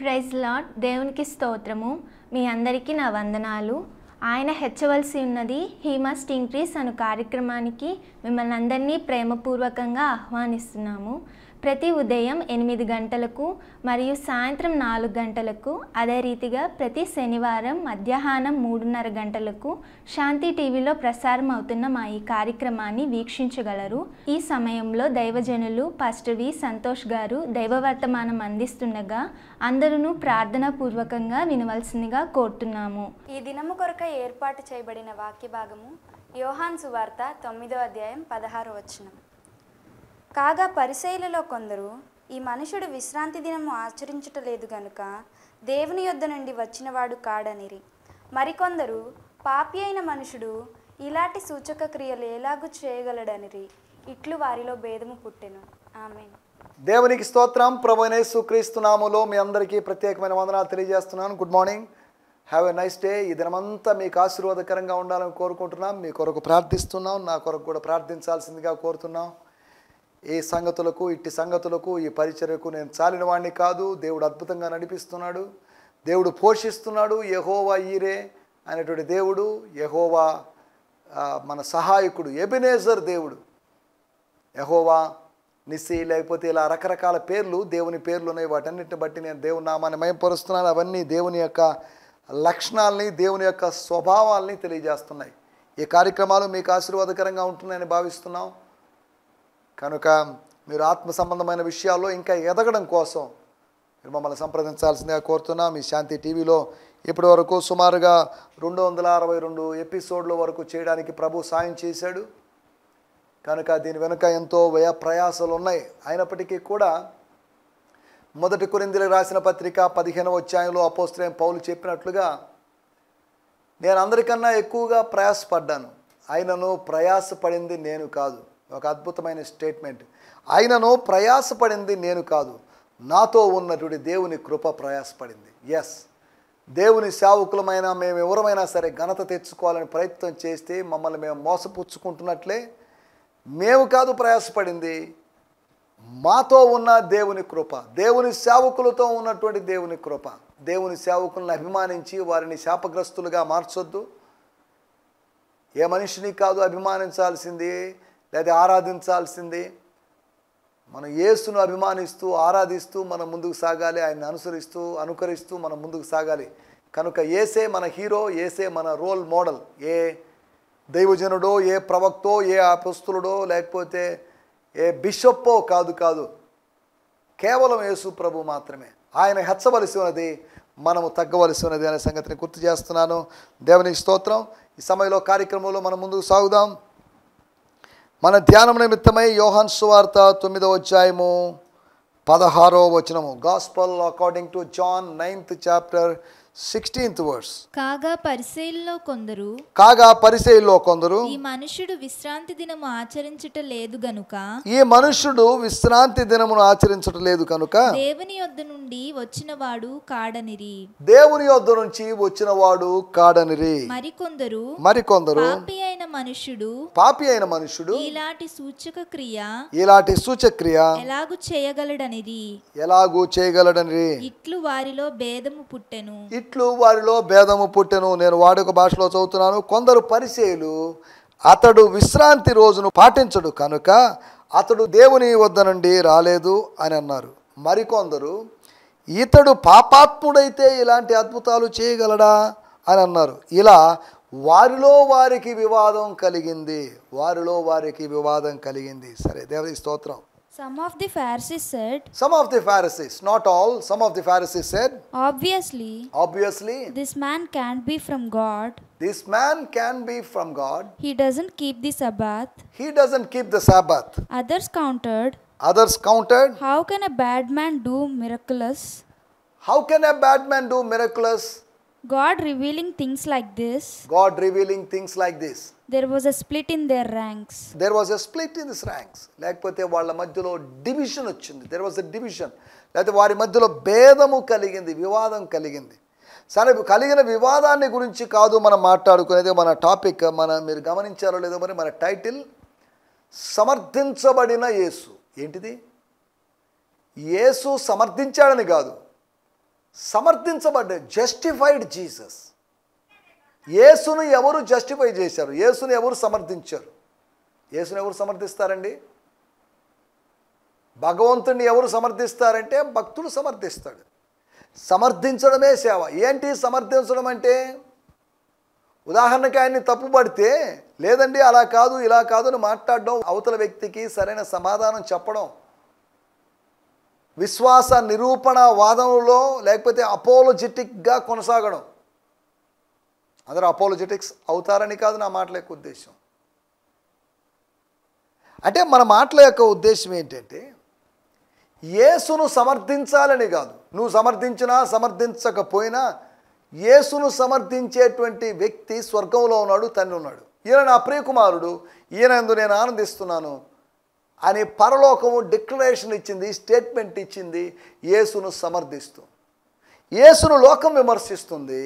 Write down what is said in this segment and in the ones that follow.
Praise lord దేవునికి స్తోత్రము మీ అందరికీ నా వందనాలు ఆయన హెచ్చవలసి ఉన్నది హీమా మస్ట్ ఇంక్రీస్ అను కార్యక్రమానికి మిమ్మల్ని అందరినీ ప్రేమపూర్వకంగా ఆహ్వానిస్తున్నాము ప్రతి ఉదయం ఎనిమిది గంటలకు మరియు సాయంత్రం నాలుగు గంటలకు అదే రీతిగా ప్రతి శనివారం మధ్యాహ్నం మూడున్నర గంటలకు శాంతి టీవీలో ప్రసారం అవుతున్న మా ఈ కార్యక్రమాన్ని వీక్షించగలరు ఈ సమయంలో దైవజనులు పాస్టర్ వి సంతోష్ గారు దైవవర్తమానం అందిస్తుండగా అందరూ పూర్వకంగా వినవలసిందిగా కోరుతున్నాము ఈ దినము కొరక ఏర్పాటు చేయబడిన వాక్య భాగము యోహాన్ సువార్త తొమ్మిదో అధ్యాయం పదహారు వచనం కాగా పరిశైలలో కొందరు ఈ మనుషుడు విశ్రాంతి దినము ఆచరించటలేదు గనుక దేవుని యొద్ద నుండి వచ్చినవాడు కాడనిరి మరికొందరు పాపి అయిన మనుషుడు ఇలాంటి సూచక క్రియలు ఎలాగూ చేయగలడనిరి ఇట్లు వారిలో భేదము పుట్టెను ఆమె దేవునికి స్తోత్రం నేసు క్రీస్తునాములో మీ అందరికీ ప్రత్యేకమైన వందనాలు తెలియజేస్తున్నాను good morning have a nice day ఈ దినమంతా మీకు ఆశీర్వాదకరంగా ఉండాలని కోరుకుంటున్నాం మీ కొరకు ప్రార్థిస్తున్నాం నా కొరకు కూడా ప్రార్థించాల్సిందిగా కోరుతున్నాం ఏ సంగతులకు ఇట్టి సంగతులకు ఈ పరిచర్యకు నేను చాలిన వాడిని కాదు దేవుడు అద్భుతంగా నడిపిస్తున్నాడు దేవుడు పోషిస్తున్నాడు యహోవా ఈరే అనేటువంటి దేవుడు యహోవా మన సహాయకుడు ఎబినేజర్ దేవుడు యహోవా నిస్సి లేకపోతే ఇలా రకరకాల పేర్లు దేవుని పేర్లు ఉన్నాయి వాటన్నిటిని బట్టి నేను దేవుని నామాన్ని మయంపరుస్తున్నాను అవన్నీ దేవుని యొక్క లక్షణాలని దేవుని యొక్క స్వభావాలని తెలియజేస్తున్నాయి ఈ కార్యక్రమాలు మీకు ఆశీర్వాదకరంగా ఉంటున్నాయని భావిస్తున్నాం కనుక మీరు ఆత్మ సంబంధమైన విషయాల్లో ఇంకా ఎదగడం కోసం మీరు మమ్మల్ని సంప్రదించాల్సిందిగా కోరుతున్నాం మీ శాంతి టీవీలో ఇప్పటి వరకు సుమారుగా రెండు వందల అరవై రెండు ఎపిసోడ్ల వరకు చేయడానికి ప్రభు సాయం చేశాడు కనుక దీని వెనుక ఎంతో వ్యయ ప్రయాసాలు ఉన్నాయి అయినప్పటికీ కూడా మొదటి కొరిందులు రాసిన పత్రిక పదిహేనవ అధ్యాయంలో అపోస్త్రయం పౌలు చెప్పినట్లుగా నేను అందరికన్నా ఎక్కువగా ప్రయాసపడ్డాను ఆయనను ప్రయాసపడింది నేను కాదు ఒక అద్భుతమైన స్టేట్మెంట్ ఆయనను ప్రయాసపడింది నేను కాదు నాతో ఉన్నటువంటి దేవుని కృప ప్రయాసపడింది ఎస్ దేవుని సేవకులమైన మేము ఎవరమైనా సరే ఘనత తెచ్చుకోవాలని ప్రయత్నం చేస్తే మమ్మల్ని మేము మోసపుచ్చుకుంటున్నట్లే మేము కాదు ప్రయాసపడింది మాతో ఉన్న దేవుని కృప దేవుని సేవకులతో ఉన్నటువంటి దేవుని కృప దేవుని సేవకులను అభిమానించి వారిని శాపగ్రస్తులుగా మార్చొద్దు ఏ మనిషిని కాదు అభిమానించాల్సింది లేదా ఆరాధించాల్సింది మనం యేసును అభిమానిస్తూ ఆరాధిస్తూ మనం ముందుకు సాగాలి ఆయన్ని అనుసరిస్తూ అనుకరిస్తూ మనం ముందుకు సాగాలి కనుక ఏసే మన హీరో ఏసే మన రోల్ మోడల్ ఏ దైవజనుడో ఏ ప్రవక్తో ఏ అపస్తులుడో లేకపోతే ఏ బిషప్పో కాదు కాదు కేవలం యేసు ప్రభు మాత్రమే ఆయన హెచ్చవలసి ఉన్నది మనము తగ్గవలసి ఉన్నది అనే సంగతిని గుర్తు చేస్తున్నాను దేవునికి స్తోత్రం ఈ సమయంలో కార్యక్రమంలో మనం ముందుకు సాగుదాం మన ధ్యానం నిమిత్తమై యోహన్ సువార్త తొమ్మిదో అధ్యాయము పదహారో వచనము gospel according to John ninth chapter sixteenth verse కాగా పరిశైల్లో కొందరు కాగా పరిశైల్లో కొందరు ఈ మనుషుడు విశ్రాంతి దినము ఆచరించుట లేదు గనుక ఈ మనుషుడు విశ్రాంతి దినమును ఆచరించట లేదు కనుక దేవుని యొద్ నుండి వచ్చినవాడు కాడనిరి దేవుని యొద్ద నుంచి వచ్చిన వాడు కాడనిరి మరికొందరు మరికొందరు పాపి మనుషుడు పాపి అయిన మనుషుడు ఇలాంటి సూచక క్రియ ఇలాంటి సూచక్రియ ఎలాగు చేయగలడనిది ఎలాగూ చేయగలడని ఇట్లు వారిలో భేదము పుట్టెను ఇట్లు వారిలో భేదము పుట్టెను నేను వాడుక భాషలో చదువుతున్నాను కొందరు పరిశీలు అతడు విశ్రాంతి రోజును పాటించడు కనుక అతడు దేవుని వద్ద నుండి రాలేదు అని అన్నారు మరికొందరు ఇతడు పాపాత్ముడైతే ఇలాంటి అద్భుతాలు చేయగలడా అని అన్నారు ఇలా వారిలో వారికి వివాదం కలిగింది వారిలో వారికి వివాదం కలిగింది సరే దేవుని స్తోత్రం Some of the Pharisees said, Some of the Pharisees, not all, some of the Pharisees said, Obviously, obviously, this man can't be from God. This man can be from God. He doesn't keep the Sabbath. He doesn't keep the Sabbath. Others countered, others countered, How can a bad man do miraculous? How can a bad man do miraculous? God revealing things like this God revealing things like this there was a split in their ranks. There was a split in his ranks. లేకపోతే వాళ్ళ మధ్యలో division వచ్చింది there was a division లేకపోతే వారి మధ్యలో భేదము కలిగింది వివాదం కలిగింది సరే కలిగిన వివాదాన్ని గురించి కాదు మనం మాట్లాడుకునేది మన టాపిక్ మన మీరు గమనించారో లేదో మరి మన టైటిల్ సమర్థించబడిన యేసు ఏంటిది యేసు సమర్థించాడని కాదు సమర్థించబడ్డ జస్టిఫైడ్ జీసస్ యేసును ఎవరు జస్టిఫై చేశారు యేసును ఎవరు సమర్థించారు యేసును ఎవరు సమర్థిస్తారండి భగవంతుని ఎవరు సమర్థిస్తారంటే భక్తుడు సమర్థిస్తాడు సమర్థించడమే సేవ ఏంటి సమర్థించడం అంటే ఉదాహరణకి ఆయన్ని తప్పుపడితే లేదండి అలా కాదు ఇలా కాదు అని మాట్లాడడం అవతల వ్యక్తికి సరైన సమాధానం చెప్పడం విశ్వాస నిరూపణ వాదంలో లేకపోతే అపోలోజెటిక్గా కొనసాగడం అందరూ అపోలోజెటిక్స్ అవుతారని కాదు నా మాటల యొక్క ఉద్దేశం అంటే మన మాటల యొక్క ఉద్దేశం ఏంటంటే యేసును సమర్థించాలని కాదు నువ్వు సమర్థించినా సమర్థించకపోయినా యేసును సమర్థించేటువంటి వ్యక్తి స్వర్గంలో ఉన్నాడు తన్ని ఉన్నాడు ఈయన నా ప్రియకుమారుడు ఈయనందు నేను ఆనందిస్తున్నాను అని పరలోకము డిక్లరేషన్ ఇచ్చింది స్టేట్మెంట్ ఇచ్చింది యేసును సమర్థిస్తూ యేసును లోకం విమర్శిస్తుంది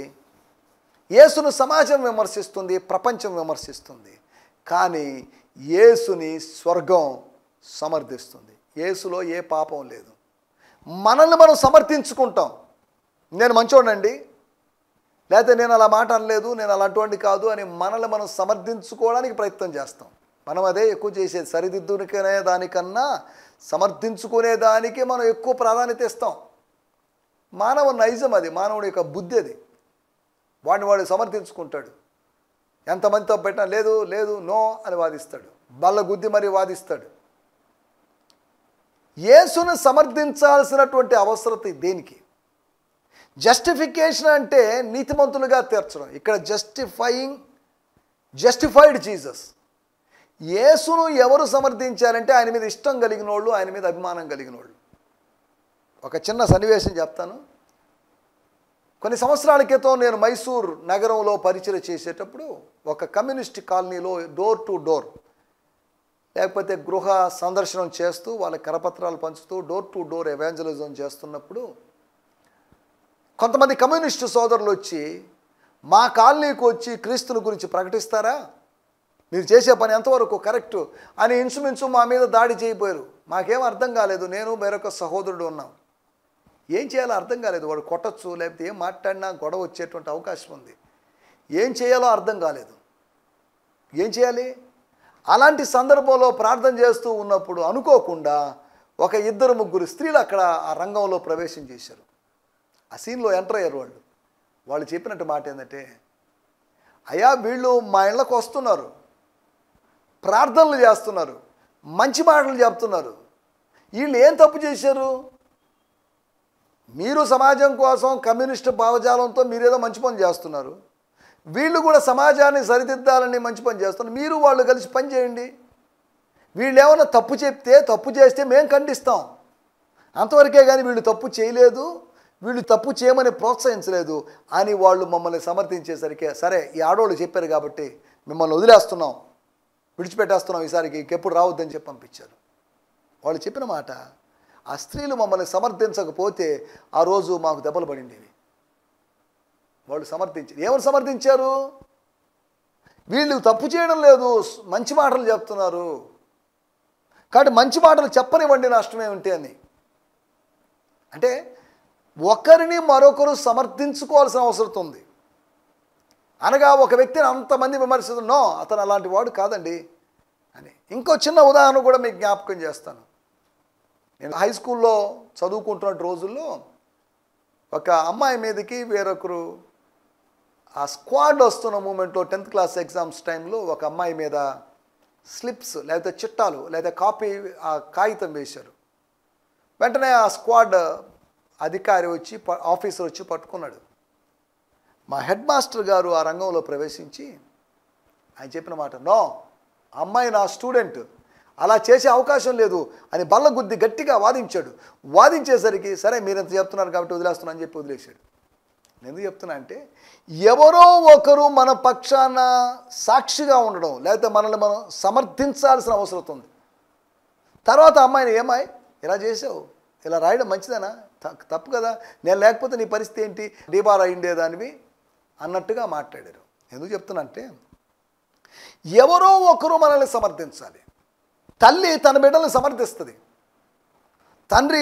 యేసును సమాజం విమర్శిస్తుంది ప్రపంచం విమర్శిస్తుంది కానీ యేసుని స్వర్గం సమర్థిస్తుంది యేసులో ఏ పాపం లేదు మనల్ని మనం సమర్థించుకుంటాం నేను మంచోడండి లేకపోతే నేను అలా మాట అనలేదు నేను అలాంటివాడిని కాదు అని మనల్ని మనం సమర్థించుకోవడానికి ప్రయత్నం చేస్తాం మనం అదే ఎక్కువ చేసేది సరిదిద్దుకునే దానికన్నా సమర్థించుకునే దానికి మనం ఎక్కువ ప్రాధాన్యత ఇస్తాం మానవ నైజం అది మానవుడి యొక్క బుద్ధి అది వాడిని వాడు సమర్థించుకుంటాడు ఎంతమందితో పెట్టినా లేదు లేదు నో అని వాదిస్తాడు బల్ల గుద్ది మరి వాదిస్తాడు యేసును సమర్థించాల్సినటువంటి అవసరత దేనికి జస్టిఫికేషన్ అంటే నీతిమంతులుగా తీర్చడం ఇక్కడ జస్టిఫైయింగ్ జస్టిఫైడ్ జీసస్ యేసును ఎవరు సమర్థించారంటే ఆయన మీద ఇష్టం కలిగిన వాళ్ళు ఆయన మీద అభిమానం కలిగిన వాళ్ళు ఒక చిన్న సన్నివేశం చెప్తాను కొన్ని సంవత్సరాల క్రితం నేను మైసూర్ నగరంలో పరిచయం చేసేటప్పుడు ఒక కమ్యూనిస్ట్ కాలనీలో డోర్ టు డోర్ లేకపోతే గృహ సందర్శనం చేస్తూ వాళ్ళ కరపత్రాలు పంచుతూ డోర్ టు డోర్ ఎవాంజలిజం చేస్తున్నప్పుడు కొంతమంది కమ్యూనిస్టు సోదరులు వచ్చి మా కాలనీకి వచ్చి క్రీస్తుని గురించి ప్రకటిస్తారా మీరు చేసే పని ఎంతవరకు కరెక్టు అని ఇంచుమించు మా మీద దాడి చేయబోయారు మాకేం అర్థం కాలేదు నేను మరొక సహోదరుడు ఉన్నాం ఏం చేయాలో అర్థం కాలేదు వాడు కొట్టచ్చు లేకపోతే ఏం మాట్లాడినా గొడవ వచ్చేటువంటి అవకాశం ఉంది ఏం చేయాలో అర్థం కాలేదు ఏం చేయాలి అలాంటి సందర్భంలో ప్రార్థన చేస్తూ ఉన్నప్పుడు అనుకోకుండా ఒక ఇద్దరు ముగ్గురు స్త్రీలు అక్కడ ఆ రంగంలో ప్రవేశం చేశారు ఆ సీన్లో ఎంటర్ అయ్యారు వాళ్ళు వాళ్ళు చెప్పినట్టు మాట ఏంటంటే అయా వీళ్ళు మా ఇళ్ళకు వస్తున్నారు ప్రార్థనలు చేస్తున్నారు మంచి మాటలు చెప్తున్నారు వీళ్ళు ఏం తప్పు చేశారు మీరు సమాజం కోసం కమ్యూనిస్ట్ భావజాలంతో మీరేదో మంచి పని చేస్తున్నారు వీళ్ళు కూడా సమాజాన్ని సరిదిద్దాలని మంచి పని చేస్తున్నారు మీరు వాళ్ళు కలిసి పని చేయండి వీళ్ళు ఏమైనా తప్పు చెప్తే తప్పు చేస్తే మేము ఖండిస్తాం అంతవరకే కానీ వీళ్ళు తప్పు చేయలేదు వీళ్ళు తప్పు చేయమని ప్రోత్సహించలేదు అని వాళ్ళు మమ్మల్ని సమర్థించేసరికి సరే ఈ ఆడవాళ్ళు చెప్పారు కాబట్టి మిమ్మల్ని వదిలేస్తున్నాం విడిచిపెట్టేస్తున్నాం ఈసారికి ఇంకెప్పుడు రావద్దని చెప్పి పంపించారు వాళ్ళు చెప్పిన మాట ఆ స్త్రీలు మమ్మల్ని సమర్థించకపోతే ఆ రోజు మాకు దెబ్బలు పడిండేవి వాళ్ళు సమర్థించారు ఏమని సమర్థించారు వీళ్ళు తప్పు చేయడం లేదు మంచి మాటలు చెప్తున్నారు కాబట్టి మంచి మాటలు చెప్పనివ్వండి నష్టమే ఉంటే అని అంటే ఒకరిని మరొకరు సమర్థించుకోవాల్సిన అవసరం ఉంది అనగా ఒక వ్యక్తిని అంతమంది విమర్శించడం అతను అలాంటి వాడు కాదండి అని ఇంకో చిన్న ఉదాహరణ కూడా మీకు జ్ఞాపకం చేస్తాను నేను హై స్కూల్లో చదువుకుంటున్న రోజుల్లో ఒక అమ్మాయి మీదకి వేరొకరు ఆ స్క్వాడ్ వస్తున్న మూమెంట్లో టెన్త్ క్లాస్ ఎగ్జామ్స్ టైంలో ఒక అమ్మాయి మీద స్లిప్స్ లేకపోతే చిట్టాలు లేదా కాపీ ఆ కాగితం వేశారు వెంటనే ఆ స్క్వాడ్ అధికారి వచ్చి ఆఫీసర్ వచ్చి పట్టుకున్నాడు మా హెడ్ మాస్టర్ గారు ఆ రంగంలో ప్రవేశించి ఆయన చెప్పిన మాట నో అమ్మాయి నా స్టూడెంట్ అలా చేసే అవకాశం లేదు అని గుద్ది గట్టిగా వాదించాడు వాదించేసరికి సరే మీరెంత చెప్తున్నారు కాబట్టి వదిలేస్తున్నా అని చెప్పి వదిలేశాడు నేను ఎందుకు చెప్తున్నా అంటే ఎవరో ఒకరు మన పక్షాన సాక్షిగా ఉండడం లేకపోతే మనల్ని మనం సమర్థించాల్సిన అవసరం ఉంది తర్వాత అమ్మాయిని ఏమాయి ఇలా చేసావు ఇలా రాయడం మంచిదేనా తప్పు కదా నేను లేకపోతే నీ పరిస్థితి ఏంటి డీబార్ అయ్యిండేదానివి అన్నట్టుగా మాట్లాడారు ఎందుకు చెప్తున్నంటే ఎవరో ఒకరు మనల్ని సమర్థించాలి తల్లి తన బిడ్డలను సమర్థిస్తుంది తండ్రి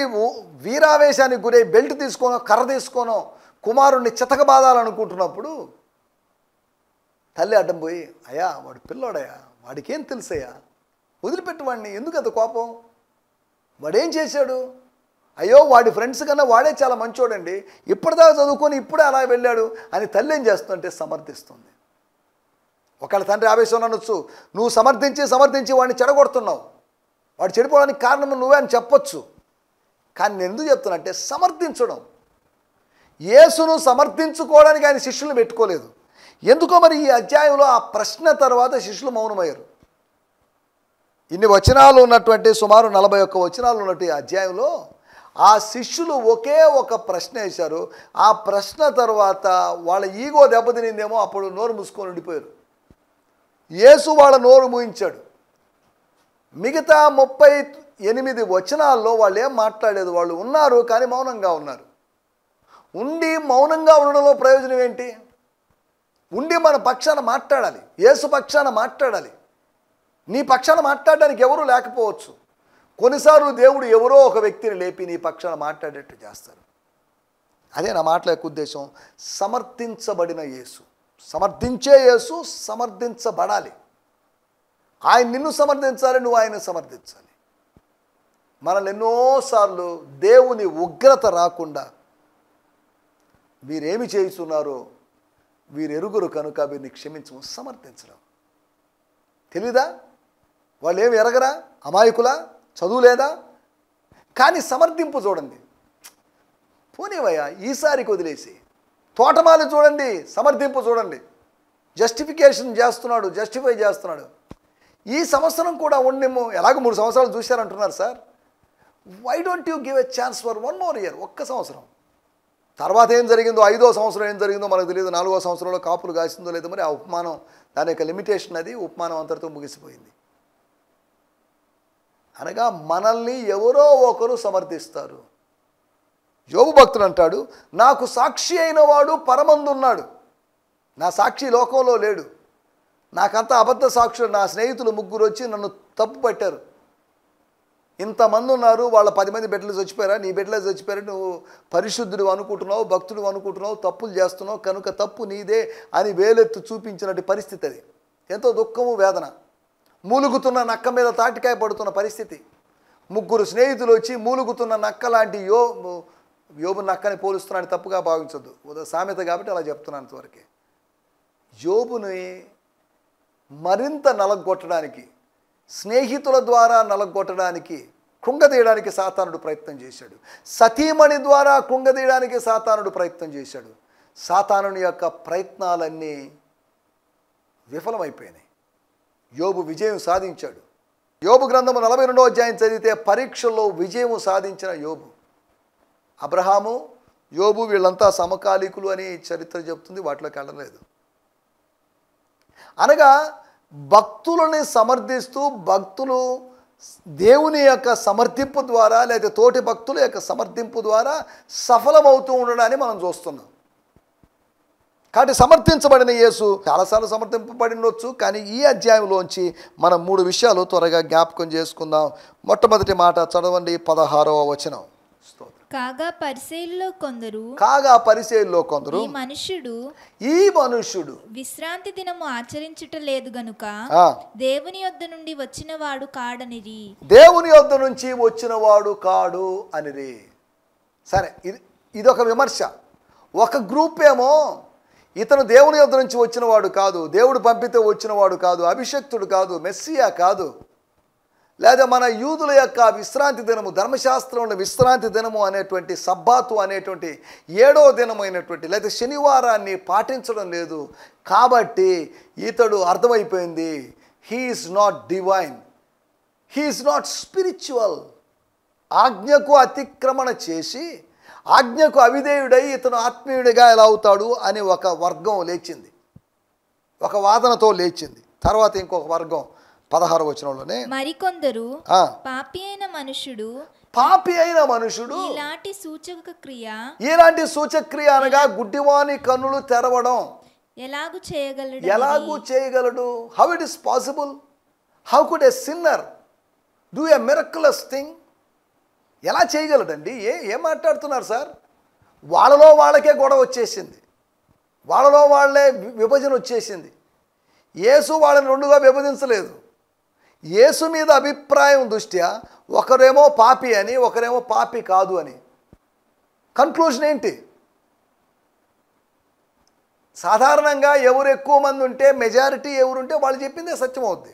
వీరావేశానికి గురై బెల్ట్ తీసుకోనో కర్ర తీసుకోనో కుమారుణ్ణి బాధాలనుకుంటున్నప్పుడు తల్లి అడ్డం పోయి అయ్యా వాడు పిల్లోడయ్యా వాడికేం తెలుసయ్యా వదిలిపెట్టు వాడిని ఎందుకు అంత కోపం వాడేం చేశాడు అయ్యో వాడి ఫ్రెండ్స్ కన్నా వాడే చాలా మంచోడండి ఇప్పటిదాకా చదువుకొని ఇప్పుడే అలా వెళ్ళాడు అని తల్లి ఏం చేస్తుందంటే సమర్థిస్తుంది ఒకళ్ళ తండ్రి ఆవేశం అనొచ్చు నువ్వు సమర్థించి సమర్థించి వాడిని చెడగొడుతున్నావు వాడు చెడిపోవడానికి కారణం నువ్వే అని చెప్పొచ్చు కానీ నేను ఎందుకు చెప్తున్నానంటే సమర్థించడం యేసును సమర్థించుకోవడానికి ఆయన శిష్యులను పెట్టుకోలేదు ఎందుకో మరి ఈ అధ్యాయంలో ఆ ప్రశ్న తర్వాత శిష్యులు మౌనమయ్యారు ఇన్ని వచనాలు ఉన్నటువంటి సుమారు నలభై ఒక్క వచనాలు ఉన్నట్టు ఈ అధ్యాయంలో ఆ శిష్యులు ఒకే ఒక ప్రశ్న వేశారు ఆ ప్రశ్న తర్వాత వాళ్ళ ఈగో దెబ్బతినిందేమో అప్పుడు నోరు మూసుకొని ఉండిపోయారు యేసు వాళ్ళ నోరు మూయించాడు మిగతా ముప్పై ఎనిమిది వచనాల్లో వాళ్ళు ఏం మాట్లాడలేదు వాళ్ళు ఉన్నారు కానీ మౌనంగా ఉన్నారు ఉండి మౌనంగా ఉండడంలో ప్రయోజనం ఏంటి ఉండి మన పక్షాన మాట్లాడాలి యేసు పక్షాన మాట్లాడాలి నీ పక్షాన మాట్లాడడానికి ఎవరూ లేకపోవచ్చు కొన్నిసార్లు దేవుడు ఎవరో ఒక వ్యక్తిని లేపి నీ పక్షాన మాట్లాడేట్టు చేస్తారు అదే నా మాటల యొక్క ఉద్దేశం సమర్థించబడిన యేసు సమర్థించే యేసు సమర్థించబడాలి ఆయన నిన్ను సమర్థించాలి నువ్వు ఆయన సమర్థించాలి మనల్ని ఎన్నోసార్లు దేవుని ఉగ్రత రాకుండా వీరేమి చేస్తున్నారో వీరెరుగురు కనుక వీరిని క్షమించము సమర్థించడం తెలీదా వాళ్ళు ఏమి ఎరగరా అమాయకులా చదువు లేదా కానీ సమర్థింపు చూడండి పోనీవయ్యా ఈసారి వదిలేసి తోటమాలి చూడండి సమర్థింపు చూడండి జస్టిఫికేషన్ చేస్తున్నాడు జస్టిఫై చేస్తున్నాడు ఈ సంవత్సరం కూడా ఉండేమో ఎలాగో మూడు సంవత్సరాలు చూశారంటున్నారు sir why don't you give a chance for one more year ఒక్క సంవత్సరం తర్వాత ఏం జరిగిందో ఐదో సంవత్సరం ఏం జరిగిందో మనకు తెలియదు నాలుగో సంవత్సరంలో కాపులు కాసిందో లేదో మరి ఆ ఉపమానం దాని యొక్క లిమిటేషన్ అది ఉపమానం అంతటితో ముగిసిపోయింది అనగా మనల్ని ఎవరో ఒకరు సమర్థిస్తారు యోగు భక్తుడు అంటాడు నాకు సాక్షి అయిన వాడు పరమందున్నాడు నా సాక్షి లోకంలో లేడు నాకంతా అబద్ధ సాక్షులు నా స్నేహితులు ముగ్గురు వచ్చి నన్ను తప్పు పట్టారు ఇంతమంది ఉన్నారు వాళ్ళ పది మంది బిడ్డలు చచ్చిపోయారా నీ బిడ్డలు చచ్చిపోయారు నువ్వు పరిశుద్ధుడు అనుకుంటున్నావు భక్తుడు అనుకుంటున్నావు తప్పులు చేస్తున్నావు కనుక తప్పు నీదే అని వేలెత్తు చూపించినట్టు పరిస్థితి అది ఎంతో దుఃఖము వేదన మూలుగుతున్న నక్క మీద తాటికాయ పడుతున్న పరిస్థితి ముగ్గురు స్నేహితులు వచ్చి మూలుగుతున్న నక్క లాంటి యో యోబు నక్కని పోలుస్తున్నాడు తప్పుగా భావించొద్దు ఉదా సామెత కాబట్టి అలా చెప్తున్నాను అంతవరకే యోబుని మరింత నలగొట్టడానికి స్నేహితుల ద్వారా నలగొట్టడానికి కుంగదీయడానికి సాతానుడు ప్రయత్నం చేశాడు సతీమణి ద్వారా తీయడానికి సాతానుడు ప్రయత్నం చేశాడు సాతానుని యొక్క ప్రయత్నాలన్నీ విఫలమైపోయినాయి యోబు విజయం సాధించాడు యోబు గ్రంథము నలభై రెండో అధ్యాయం చదివితే పరీక్షల్లో విజయం సాధించిన యోబు అబ్రహాము యోబు వీళ్ళంతా సమకాలీకులు అని చరిత్ర చెబుతుంది వాటిలోకి వెళ్ళలేదు అనగా భక్తులని సమర్థిస్తూ భక్తులు దేవుని యొక్క సమర్థింపు ద్వారా లేదా తోటి భక్తుల యొక్క సమర్థింపు ద్వారా సఫలమవుతూ ఉండడాన్ని మనం చూస్తున్నాం కాబట్టి సమర్థించబడిన యేసు చాలాసార్లు సమర్థింపబడినొచ్చు కానీ ఈ అధ్యాయంలోంచి మనం మూడు విషయాలు త్వరగా జ్ఞాపకం చేసుకుందాం మొట్టమొదటి మాట చదవండి పదహారవ వచనం కాగా పరిశైల్లో కొందరు కాగా పరిశైల్లో కొందరు మనుషుడు ఈ మనుషుడు విశ్రాంతి దినము ఆచరించుట లేదు గనుక దేవుని యొద్ద నుండి వచ్చిన వాడు కాడని దేవుని యొద్ద నుంచి వచ్చిన వాడు కాడు అని సరే ఇది ఇది ఒక విమర్శ ఒక గ్రూప్ ఏమో ఇతను దేవుని యొద్ నుంచి వచ్చినవాడు కాదు దేవుడు పంపితే వచ్చినవాడు కాదు అభిషక్తుడు కాదు మెస్సియా కాదు లేదా మన యూదుల యొక్క విశ్రాంతి దినము ధర్మశాస్త్రంలో విశ్రాంతి దినము అనేటువంటి సబ్బాతు అనేటువంటి ఏడో దినమైనటువంటి లేదా శనివారాన్ని పాటించడం లేదు కాబట్టి ఇతడు అర్థమైపోయింది he's not divine he's not spiritual ఆజ్ఞకు అతిక్రమణ చేసి ఆజ్ఞకు అవిధేయుడై ఇతను ఆత్మీయుడిగా ఎలా అవుతాడు అని ఒక వర్గం లేచింది ఒక వాదనతో లేచింది తర్వాత ఇంకొక వర్గం పదహారు వచనంలోనే మరికొందరు పాపి అయిన మనుషుడు పాపి అయిన మనుషుడు ఇలాంటి సూచక క్రియ ఇలాంటి క్రియ అనగా గుడ్డివాని కన్నులు తెరవడం ఎలాగు చేయగలడు ఎలాగూ చేయగలడు how it is possible how could a sinner do a miraculous thing ఎలా చేయగలడండి ఏ ఏం మాట్లాడుతున్నారు సార్ వాళ్ళలో వాళ్ళకే గొడవ వచ్చేసింది వాళ్ళలో వాళ్ళే విభజన వచ్చేసింది యేసు వాళ్ళని రెండుగా విభజించలేదు యేసు మీద అభిప్రాయం దృష్ట్యా ఒకరేమో పాపి అని ఒకరేమో పాపి కాదు అని కన్క్లూషన్ ఏంటి సాధారణంగా ఎవరు ఎక్కువ మంది ఉంటే మెజారిటీ ఎవరు ఉంటే వాళ్ళు చెప్పిందే సత్యం అవుద్ది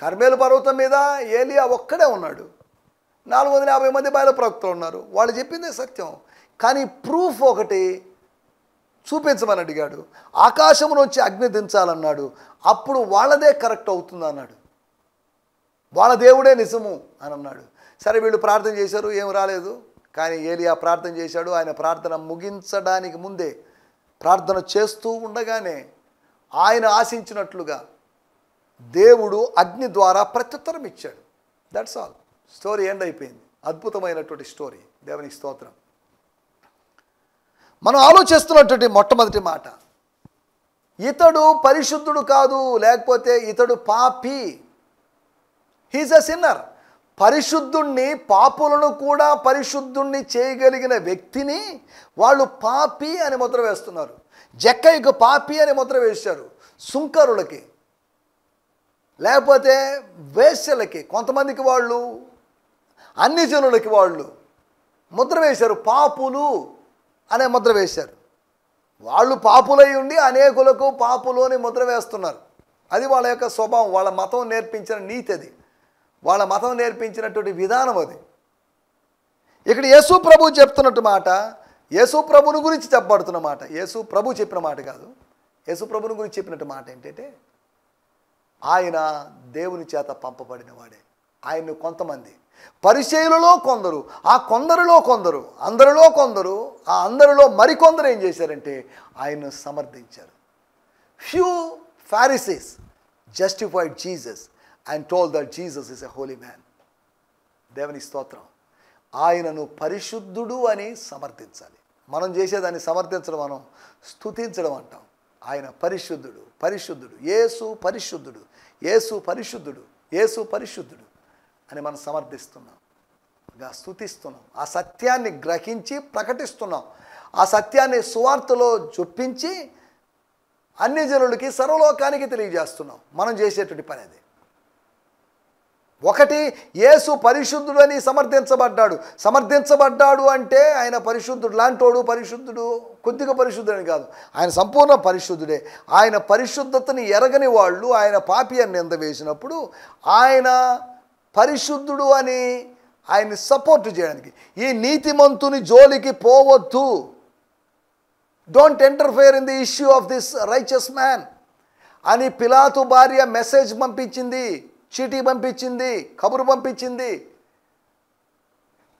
కర్మేలు పర్వతం మీద ఏలియా ఒక్కడే ఉన్నాడు నాలుగు వందల యాభై మంది బైబిల్ ప్రవక్తలు ఉన్నారు వాళ్ళు చెప్పిందే సత్యం కానీ ప్రూఫ్ ఒకటి చూపించమని అడిగాడు ఆకాశం నుంచి అగ్ని దించాలన్నాడు అప్పుడు వాళ్ళదే కరెక్ట్ అవుతుంది అన్నాడు వాళ్ళ దేవుడే నిజము అని అన్నాడు సరే వీళ్ళు ప్రార్థన చేశారు ఏం రాలేదు కానీ ఏలియా ప్రార్థన చేశాడు ఆయన ప్రార్థన ముగించడానికి ముందే ప్రార్థన చేస్తూ ఉండగానే ఆయన ఆశించినట్లుగా దేవుడు అగ్ని ద్వారా ప్రత్యుత్తరం ఇచ్చాడు దట్స్ ఆల్ స్టోరీ ఎండ్ అయిపోయింది అద్భుతమైనటువంటి స్టోరీ దేవునికి స్తోత్రం మనం ఆలోచిస్తున్నటువంటి మొట్టమొదటి మాట ఇతడు పరిశుద్ధుడు కాదు లేకపోతే ఇతడు పాపి హీజ్ అ సిన్నర్ పరిశుద్ధుణ్ణి పాపులను కూడా పరిశుద్ధుణ్ణి చేయగలిగిన వ్యక్తిని వాళ్ళు పాపి అని ముద్ర వేస్తున్నారు జక్కయ్యకు పాపి అని ముద్ర వేశారు సుంకరులకి లేకపోతే వేశ్యలకి కొంతమందికి వాళ్ళు అన్ని జనులకి వాళ్ళు ముద్ర వేశారు పాపులు అనే ముద్ర వేశారు వాళ్ళు పాపులై ఉండి అనేకులకు పాపులు అని ముద్ర వేస్తున్నారు అది వాళ్ళ యొక్క స్వభావం వాళ్ళ మతం నేర్పించిన నీతి అది వాళ్ళ మతం నేర్పించినటువంటి విధానం అది ఇక్కడ యేసు ప్రభు చెప్తున్నట్టు మాట యేసు ప్రభుని గురించి చెప్పబడుతున్న మాట యేసు ప్రభు చెప్పిన మాట కాదు యేసు ప్రభుని గురించి చెప్పినట్టు మాట ఏంటంటే ఆయన దేవుని చేత పంపబడిన వాడే ఆయన్ని కొంతమంది పరిచయులలో కొందరు ఆ కొందరిలో కొందరు అందరిలో కొందరు ఆ అందరిలో మరికొందరు ఏం చేశారంటే ఆయన్ను సమర్థించారు few Pharisees justified Jesus and told that Jesus is a holy man దేవుని స్తోత్రం ఆయనను పరిశుద్ధుడు అని సమర్థించాలి మనం చేసేదాన్ని సమర్థించడం మనం స్థుతించడం అంటాం ఆయన పరిశుద్ధుడు పరిశుద్ధుడు ఏసు పరిశుద్ధుడు ఏసు పరిశుద్ధుడు ఏసు పరిశుద్ధుడు అని మనం సమర్థిస్తున్నాం స్థుతిస్తున్నాం ఆ సత్యాన్ని గ్రహించి ప్రకటిస్తున్నాం ఆ సత్యాన్ని సువార్తలో చొప్పించి అన్ని జనులకి సర్వలోకానికి తెలియజేస్తున్నాం మనం చేసేటువంటి పని అది ఒకటి యేసు పరిశుద్ధుడు అని సమర్థించబడ్డాడు సమర్థించబడ్డాడు అంటే ఆయన పరిశుద్ధుడు లాంటోడు పరిశుద్ధుడు కొద్దిగా పరిశుద్ధుడని కాదు ఆయన సంపూర్ణ పరిశుద్ధుడే ఆయన పరిశుద్ధతని ఎరగని వాళ్ళు ఆయన పాపి అని నింద వేసినప్పుడు ఆయన పరిశుద్ధుడు అని ఆయన్ని సపోర్ట్ చేయడానికి ఈ నీతిమంతుని జోలికి పోవద్దు don't interfere in the issue of this righteous man అని పిలాతు భార్య మెసేజ్ పంపించింది చీటీ పంపించింది కబురు పంపించింది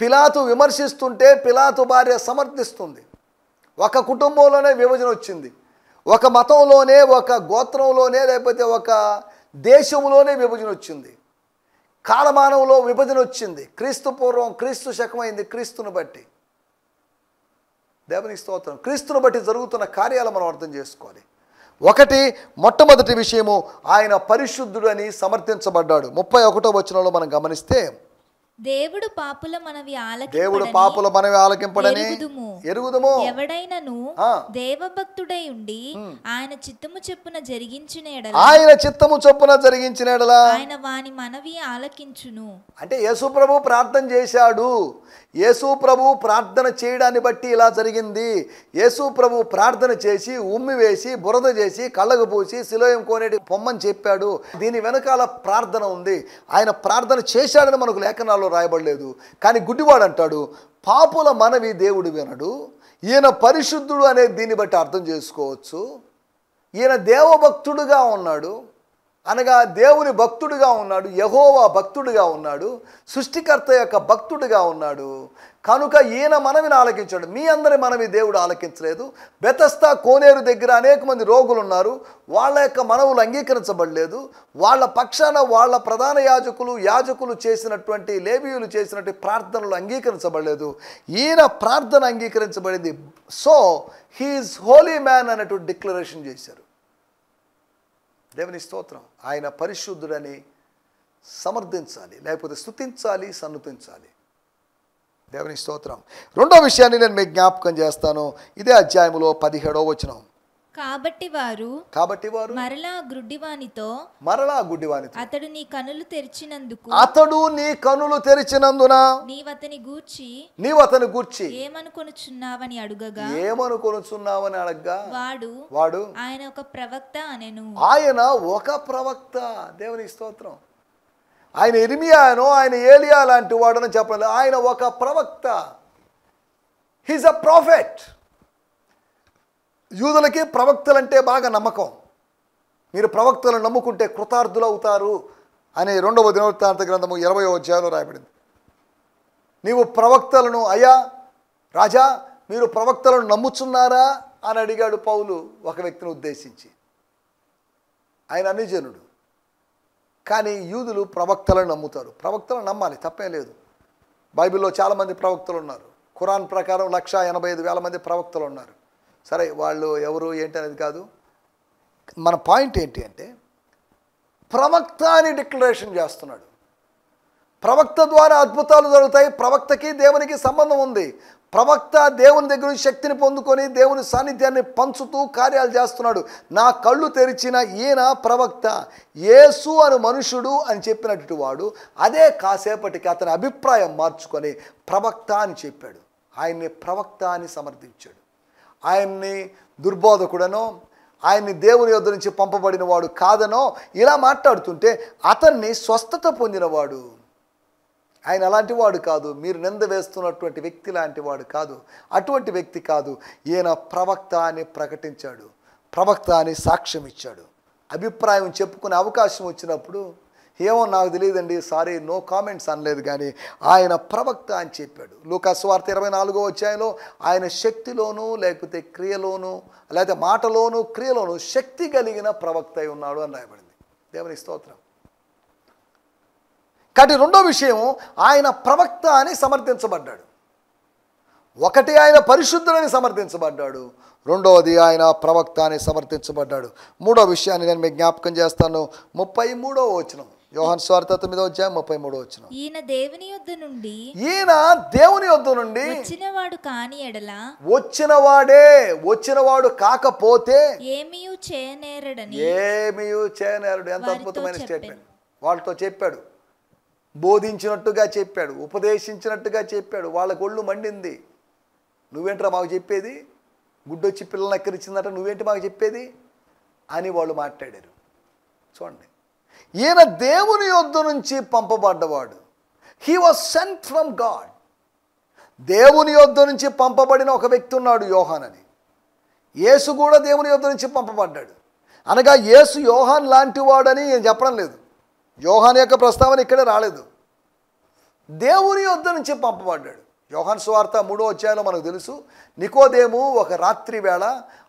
పిలాతు విమర్శిస్తుంటే పిలాతు భార్య సమర్థిస్తుంది ఒక కుటుంబంలోనే విభజన వచ్చింది ఒక మతంలోనే ఒక గోత్రంలోనే లేకపోతే ఒక దేశంలోనే విభజన వచ్చింది కాలమానంలో విభజన వచ్చింది క్రీస్తు పూర్వం క్రీస్తు శకమైంది క్రీస్తుని బట్టి దేవుని స్తోత్రం క్రీస్తుని బట్టి జరుగుతున్న కార్యాలు మనం అర్థం చేసుకోవాలి ఒకటి మొట్టమొదటి విషయము ఆయన పరిశుద్ధుడు అని సమర్థించబడ్డాడు ముప్పై ఒకటో వచనంలో మనం గమనిస్తే దేవుడు పాపుల మనవి ఆలకి దేవుడు పాపుల మనవి ఆలకింపడని ఎరుగుదము ఎవడైనను దేవభక్తుడై ఉండి ఆయన చిత్తము చెప్పున జరిగించిన ఎడల ఆయన చిత్తము చొప్పున జరిగించిన ఎడల ఆయన వాని మనవి ఆలకించును అంటే యేసు ప్రభు ప్రార్థన చేశాడు యేసు ప్రభు ప్రార్థన చేయడాన్ని బట్టి ఇలా జరిగింది యేసు ప్రభు ప్రార్థన చేసి ఉమ్మి వేసి బురద చేసి కళ్ళకు పూసి శిలోయం కోనేటి పొమ్మని చెప్పాడు దీని వెనకాల ప్రార్థన ఉంది ఆయన ప్రార్థన చేశాడని మనకు లేఖనాల్లో రాయబడలేదు కానీ గుడ్డివాడు అంటాడు పాపుల మనవి దేవుడు వినడు ఈయన పరిశుద్ధుడు అనేది దీన్ని బట్టి అర్థం చేసుకోవచ్చు ఈయన దేవభక్తుడుగా ఉన్నాడు అనగా దేవుని భక్తుడుగా ఉన్నాడు యహోవా భక్తుడుగా ఉన్నాడు సృష్టికర్త యొక్క భక్తుడుగా ఉన్నాడు కనుక ఈయన మనవిని ఆలకించాడు మీ అందరి మనవి దేవుడు ఆలకించలేదు బెతస్తా కోనేరు దగ్గర అనేక మంది రోగులు ఉన్నారు వాళ్ళ యొక్క మనవులు అంగీకరించబడలేదు వాళ్ళ పక్షాన వాళ్ళ ప్రధాన యాజకులు యాజకులు చేసినటువంటి లేబియులు చేసినటువంటి ప్రార్థనలు అంగీకరించబడలేదు ఈయన ప్రార్థన అంగీకరించబడింది సో హీఈస్ హోలీ మ్యాన్ అనేటువంటి డిక్లరేషన్ చేశారు దేవుని స్తోత్రం ఆయన పరిశుద్ధుడని సమర్థించాలి లేకపోతే స్థుతించాలి సన్నతించాలి దేవుని స్తోత్రం రెండో విషయాన్ని నేను మీకు జ్ఞాపకం చేస్తాను ఇదే అధ్యాయంలో పదిహేడో వచనం కాబట్టి వారు కాబట్టి వారు మరలా గుడ్డివానితో మరలా గుడ్డివానితో అతడు నీ కనులు తెరిచినందుకు అతడు నీ కనులు తెరిచినందున నీవు అతని గూర్చి నీవు అతని గూర్చి ఏమనుకొనుచున్నావని అడుగగా ఏమనుకొనుచున్నావని అడగగా వాడు వాడు ఆయన ఒక ప్రవక్త అనెను ఆయన ఒక ప్రవక్త దేవుని స్తోత్రం ఆయన ఇర్మియానో ఆయన ఏలియా లాంటి వాడని చెప్పలేదు ఆయన ఒక ప్రవక్త హీస్ అ ప్రాఫెట్ యూదులకి ప్రవక్తలంటే బాగా నమ్మకం మీరు ప్రవక్తలను నమ్ముకుంటే కృతార్థులు అవుతారు అనే రెండవ దినవృత్తాంత గ్రంథము ఇరవై అధ్యాయంలో రాయబడింది నీవు ప్రవక్తలను అయా రాజా మీరు ప్రవక్తలను నమ్ముచున్నారా అని అడిగాడు పౌలు ఒక వ్యక్తిని ఉద్దేశించి ఆయన అన్నిజనుడు కానీ యూదులు ప్రవక్తలను నమ్ముతారు ప్రవక్తలను నమ్మాలి తప్పే లేదు బైబిల్లో చాలామంది ప్రవక్తలు ఉన్నారు ఖురాన్ ప్రకారం లక్ష ఎనభై ఐదు వేల మంది ప్రవక్తలు ఉన్నారు సరే వాళ్ళు ఎవరు ఏంటి అనేది కాదు మన పాయింట్ ఏంటి అంటే ప్రవక్త అని డిక్లరేషన్ చేస్తున్నాడు ప్రవక్త ద్వారా అద్భుతాలు జరుగుతాయి ప్రవక్తకి దేవునికి సంబంధం ఉంది ప్రవక్త దేవుని దగ్గర శక్తిని పొందుకొని దేవుని సాన్నిధ్యాన్ని పంచుతూ కార్యాలు చేస్తున్నాడు నా కళ్ళు తెరిచిన ఈయన ప్రవక్త యేసు అను మనుషుడు అని చెప్పినట్టు వాడు అదే కాసేపటికి అతని అభిప్రాయం మార్చుకొని ప్రవక్త అని చెప్పాడు ఆయన్ని ప్రవక్త అని సమర్థించాడు ఆయన్ని దుర్బోధకుడనో ఆయన్ని దేవుని యొద్ధ నుంచి పంపబడిన వాడు కాదనో ఇలా మాట్లాడుతుంటే అతన్ని స్వస్థత పొందినవాడు ఆయన అలాంటి వాడు కాదు మీరు నింద వేస్తున్నటువంటి వ్యక్తి లాంటి వాడు కాదు అటువంటి వ్యక్తి కాదు ఈయన ప్రవక్త అని ప్రకటించాడు ప్రవక్త అని సాక్ష్యం ఇచ్చాడు అభిప్రాయం చెప్పుకునే అవకాశం వచ్చినప్పుడు ఏమో నాకు తెలియదండి సారీ నో కామెంట్స్ అనలేదు కానీ ఆయన ప్రవక్త అని చెప్పాడు లూకాస్వార్త ఇరవై నాలుగో అధ్యాయంలో ఆయన శక్తిలోనూ లేకపోతే క్రియలోనూ లేకపోతే మాటలోనూ క్రియలోనూ శక్తి కలిగిన ప్రవక్త అయి ఉన్నాడు అని రాయబడింది దేవుని స్తోత్రం కాబట్టి రెండో విషయం ఆయన ప్రవక్త అని సమర్థించబడ్డాడు ఒకటి ఆయన పరిశుద్ధుడని సమర్థించబడ్డాడు రెండవది ఆయన ప్రవక్త అని సమర్థించబడ్డాడు మూడో విషయాన్ని నేను మీకు జ్ఞాపకం చేస్తాను ముప్పై మూడో వచనం యోహన్ స్వార్థ తొమ్మిదో అధ్యాయం ముప్పై మూడో వచ్చిన ఈయన దేవుని యొద్ నుండి ఈయన దేవుని యొద్ నుండి వచ్చినవాడు కాని ఎడల వచ్చినవాడే వచ్చినవాడు కాకపోతే ఏమీయు చేయనేరడని ఏమీయు చేయనేరడు ఎంత అద్భుతమైన స్టేట్మెంట్ వాళ్ళతో చెప్పాడు బోధించినట్టుగా చెప్పాడు ఉపదేశించినట్టుగా చెప్పాడు వాళ్ళ గొళ్ళు మండింది నువ్వేంట్రా మాకు చెప్పేది గుడ్డొచ్చి పిల్లల్ని ఎక్కరిచ్చిందట నువ్వేంటి మాకు చెప్పేది అని వాళ్ళు మాట్లాడారు చూడండి ఈయన దేవుని యొద్ద నుంచి పంపబడ్డవాడు he was sent from God దేవుని యొద్ద నుంచి పంపబడిన ఒక వ్యక్తి ఉన్నాడు యోహాన్ అని యేసు కూడా దేవుని యొద్ద నుంచి పంపబడ్డాడు అనగా యేసు యోహాన్ లాంటివాడని నేను చెప్పడం లేదు యోహాన్ యొక్క ప్రస్తావన ఇక్కడే రాలేదు దేవుని యొద్ద నుంచి పంపబడ్డాడు యోహన్ సువార్త మూడో అధ్యాయంలో మనకు తెలుసు నికోదేము ఒక రాత్రి వేళ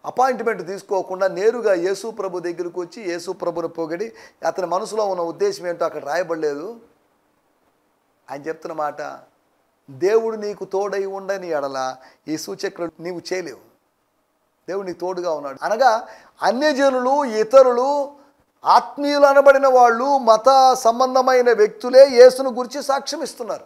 అపాయింట్మెంట్ తీసుకోకుండా నేరుగా యేసు ప్రభు దగ్గరకు వచ్చి యేసు ప్రభుని పోగడి అతని మనసులో ఉన్న ఉద్దేశం ఏంటో అక్కడ రాయబడలేదు ఆయన చెప్తున్న మాట దేవుడు నీకు తోడై ఉండని ఎడల ఈ సూచక్ర నీవు చేయలేవు దేవుడు నీకు తోడుగా ఉన్నాడు అనగా అన్యజనులు ఇతరులు ఆత్మీయులు అనబడిన వాళ్ళు మత సంబంధమైన వ్యక్తులే యేసును గురించి సాక్ష్యం ఇస్తున్నారు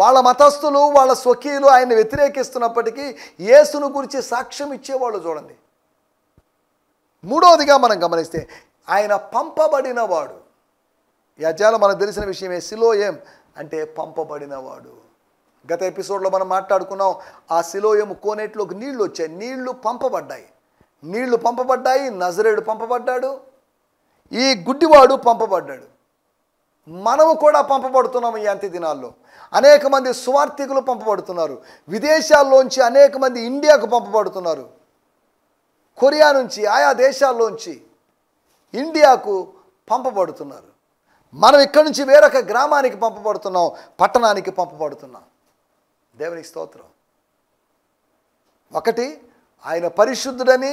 వాళ్ళ మతస్థులు వాళ్ళ స్వకీయులు ఆయన వ్యతిరేకిస్తున్నప్పటికీ యేసును గురించి సాక్ష్యం ఇచ్చేవాళ్ళు చూడండి మూడవదిగా మనం గమనిస్తే ఆయన పంపబడినవాడు ఈ అధ్యాయంలో మనకు తెలిసిన విషయమే సిలో ఏం అంటే పంపబడినవాడు గత ఎపిసోడ్లో మనం మాట్లాడుకున్నాం ఆ సిలోయం కోనేట్లోకి నీళ్లు వచ్చాయి నీళ్లు పంపబడ్డాయి నీళ్లు పంపబడ్డాయి నజరేడు పంపబడ్డాడు ఈ గుడ్డివాడు పంపబడ్డాడు మనము కూడా పంపబడుతున్నాము ఈ అంత్య దినాల్లో అనేక మంది సువార్థికులు పంపబడుతున్నారు విదేశాల్లోంచి అనేక మంది ఇండియాకు పంపబడుతున్నారు కొరియా నుంచి ఆయా దేశాల్లోంచి ఇండియాకు పంపబడుతున్నారు మనం ఇక్కడి నుంచి వేరొక గ్రామానికి పంపబడుతున్నాం పట్టణానికి పంపబడుతున్నాం దేవునికి స్తోత్రం ఒకటి ఆయన పరిశుద్ధుడని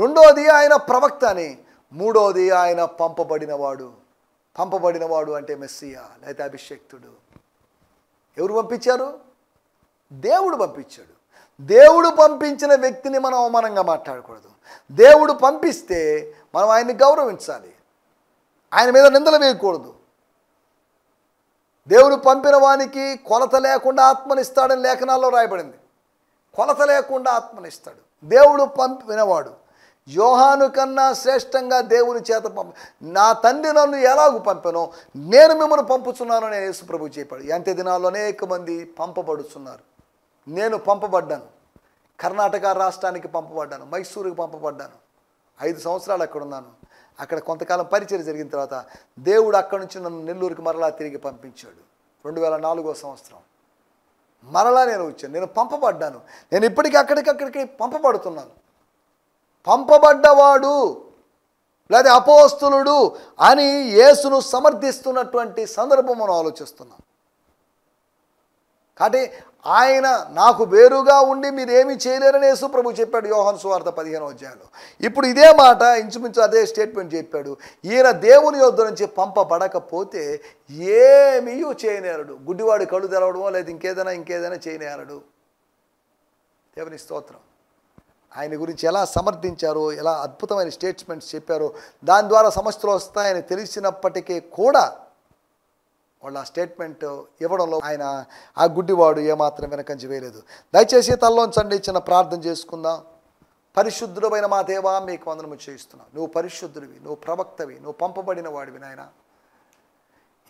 రెండోది ఆయన ప్రవక్త అని మూడోది ఆయన పంపబడినవాడు పంపబడినవాడు అంటే మెస్సియా లేకపోతే అభిషక్తుడు ఎవరు పంపించారు దేవుడు పంపించాడు దేవుడు పంపించిన వ్యక్తిని మనం అవమానంగా మాట్లాడకూడదు దేవుడు పంపిస్తే మనం ఆయన్ని గౌరవించాలి ఆయన మీద నిందలు వేయకూడదు దేవుడు పంపిన వానికి కొలత లేకుండా ఆత్మనిస్తాడని లేఖనాల్లో రాయబడింది కొలత లేకుండా ఆత్మనిస్తాడు దేవుడు పంపినవాడు యోహాను కన్నా శ్రేష్టంగా దేవుని చేత పంప నా తండ్రి నన్ను ఎలాగూ పంపెనో నేను మిమ్మల్ని పంపుతున్నాను నేను యేసు ప్రభు చెప్పాడు ఎంత దినాల్లో అనేక మంది పంపబడుతున్నారు నేను పంపబడ్డాను కర్ణాటక రాష్ట్రానికి పంపబడ్డాను మైసూరుకి పంపబడ్డాను ఐదు సంవత్సరాలు అక్కడ ఉన్నాను అక్కడ కొంతకాలం పరిచయం జరిగిన తర్వాత దేవుడు అక్కడి నుంచి నన్ను నెల్లూరుకి మరలా తిరిగి పంపించాడు రెండు వేల నాలుగో సంవత్సరం మరలా నేను వచ్చాను నేను పంపబడ్డాను నేను ఇప్పటికీ అక్కడికక్కడికి పంపబడుతున్నాను పంపబడ్డవాడు లేదా అపోస్తులుడు అని యేసును సమర్థిస్తున్నటువంటి సందర్భం మనం ఆలోచిస్తున్నాం కాబట్టి ఆయన నాకు వేరుగా ఉండి మీరేమి చేయలేరని యేసు ప్రభు చెప్పాడు యోహన్ సువార్త పదిహేను అధ్యాయంలో ఇప్పుడు ఇదే మాట ఇంచుమించు అదే స్టేట్మెంట్ చెప్పాడు ఈయన దేవుని యొద్ధ నుంచి పంపబడకపోతే ఏమీ చేయనేరడు గుడ్డివాడు కళ్ళు తెరవడమో లేదా ఇంకేదైనా ఇంకేదైనా చేయనేరడు దేవుని స్తోత్రం ఆయన గురించి ఎలా సమర్థించారో ఎలా అద్భుతమైన స్టేట్మెంట్స్ చెప్పారో దాని ద్వారా సమస్యలు వస్తాయని తెలిసినప్పటికీ కూడా వాళ్ళ స్టేట్మెంట్ ఇవ్వడంలో ఆయన ఆ గుడ్డివాడు ఏమాత్రం వెనకంచి వేయలేదు దయచేసి తల్లోంచండి చిన్న ప్రార్థన చేసుకుందాం పరిశుద్ధుడమైన మా దేవా మీకు వందనము చేయిస్తున్నావు నువ్వు పరిశుద్ధుడివి నువ్వు ప్రవక్తవి నువ్వు పంపబడిన వాడివి నాయన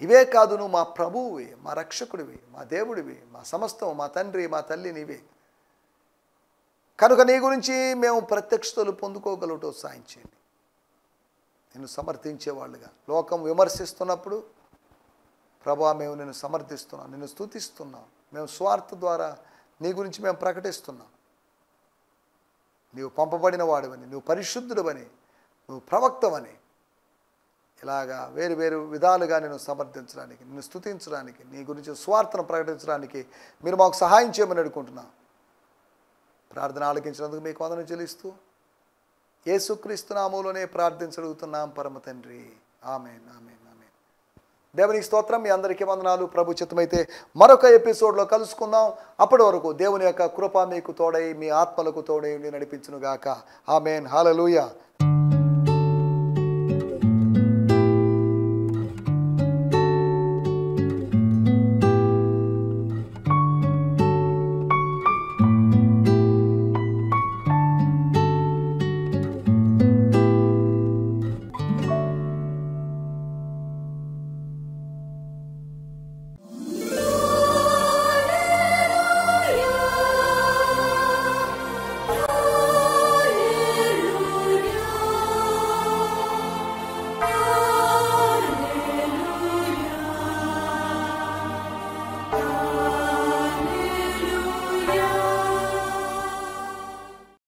ఇవే కాదు నువ్వు మా ప్రభువువి మా రక్షకుడివి మా దేవుడివి మా సమస్తం మా తండ్రి మా తల్లి నీవే కనుక నీ గురించి మేము ప్రత్యక్షతలు పొందుకోగలటం సాయం చేయండి నేను సమర్థించేవాళ్ళుగా లోకం విమర్శిస్తున్నప్పుడు ప్రభా మేము నేను సమర్థిస్తున్నాం నేను స్థుతిస్తున్నాం మేము స్వార్థ ద్వారా నీ గురించి మేము ప్రకటిస్తున్నాం నీవు పంపబడిన వాడివని నువ్వు పరిశుద్ధుడవని నువ్వు ప్రవక్తవని ఇలాగా వేరు వేరు విధాలుగా నేను సమర్థించడానికి నిన్ను స్థుతించడానికి నీ గురించి స్వార్థను ప్రకటించడానికి మీరు మాకు సహాయం చేయమని అడుగుకుంటున్నాను ప్రార్థన ఆలకించినందుకు మీకు వందనం చెల్లిస్తూ ఏసుక్రీస్తు నామంలోనే ప్రార్థించగలుగుతున్నాం పరమ తండ్రి ఆమె ఆమె దేవుని స్తోత్రం మీ అందరికీ వందనాలు ప్రభు చిత్తమైతే మరొక ఎపిసోడ్లో కలుసుకుందాం అప్పటి వరకు దేవుని యొక్క కృప మీకు తోడై మీ ఆత్మలకు తోడై నడిపించునుగాక ఆమెన్ హాలూయా